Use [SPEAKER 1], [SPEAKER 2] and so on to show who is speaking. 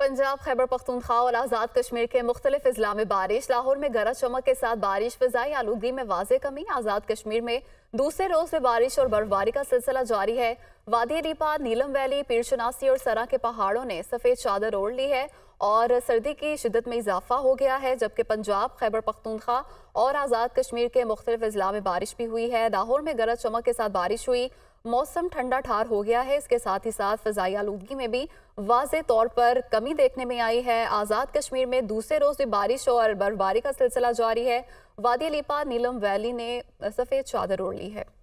[SPEAKER 1] पंजाब खैबर पख्तूनख्वा और आज़ाद कश्मीर के मुख्तलिफ अजला में बारिश लाहौर में गरज चमक के साथ बारिश फजाई आलूगी में वाज कमी आज़ाद कश्मीर में दूसरे रोज़ में बारिश और बर्फबारी का सिलसिला जारी है वादी रीपा नीलम वैली पीर शनासी और सरा के पहाड़ों ने सफ़ेद चादर ओढ़ ली है और सर्दी की शिदत में इजाफा हो गया है जबकि पंजाब खैबर पख्तूनख्वा और आज़ाद कश्मीर के मुख्तलिफ अजला में बारिश भी हुई है लाहौर में गरज चमक के साथ बारिश हुई मौसम ठंडा ठार हो गया है इसके साथ ही साथ फ़जाई आलूदगी में भी वाज तौर पर कमी देखने में आई है आज़ाद कश्मीर में दूसरे रोज़ भी बारिश और बर्फबारी का सिलसिला जारी है वादी लिपा नीलम वैली ने सफ़ेद चादर ओढ़ ली है